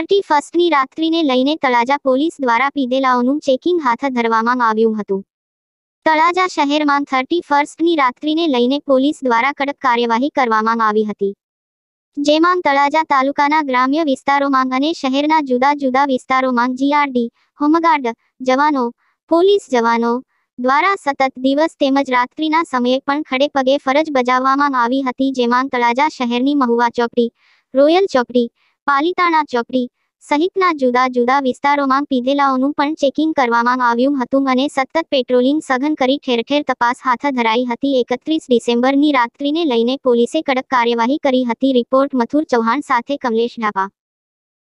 thirty ફર્સ્ટની રાત્રિને લઈને Talaja police દ્વારા પીદેલાઓનું checking હાથ ધરવામાં આવ્યું હતું તળાજા શહેરમાં થર્ટી ફર્સ્ટની રાત્રિને લઈને પોલીસ દ્વારા કડક કાર્યવાહી કરવામાં આવી હતી જેમાં તળાજા તાલુકાના ગ્રામ્ય વિસ્તારોમાં અને શહેરના જુદા જુદા વિસ્તારોમાં જીઆરડી હોમગાર્ડ જવાનો પોલીસ જવાનો દ્વારા સતત દિવસ તેમજ રાત્રિના સમયે પણ ખડે પગે ફરજ બજાવવામાં આવી હતી જેમાં તળાજા શહેરની મહુવા ચોકડી રોયલ ચોકડી પાલિતાણા ચોકડી સહિતના જુદા જુદા વિસ્તારોમાં પીધેલાઓનું પણ ચેકિંગ કરવામાં આવ્યું હતું અને સતત પેટ્રોલિંગ સઘન કરી ઠેર ઠેર તપાસ હાથ ધરાઈ હતી એકત્રીસ ડિસેમ્બરની રાત્રિને લઈને પોલીસે કડક કાર્યવાહી કરી હતી રિપોર્ટ મથુર ચૌહાણ સાથે કમલેશ ઢાબા